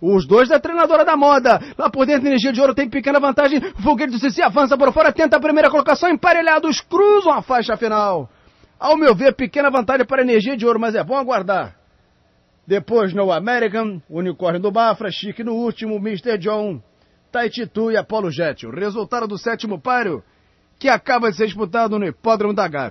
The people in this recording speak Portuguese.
Os dois da treinadora da moda. Lá por dentro, Energia de Ouro tem pequena vantagem. Foguete do CC avança por fora, tenta a primeira colocação, emparelhados, cruzam a faixa final. Ao meu ver, pequena vantagem para Energia de Ouro, mas é bom aguardar. Depois, No American, Unicórnio do Bafra, Chique no último, Mr. John, Taititu e Apolo Jet. O resultado do sétimo páreo, que acaba de ser disputado no Hipódromo da Gávea.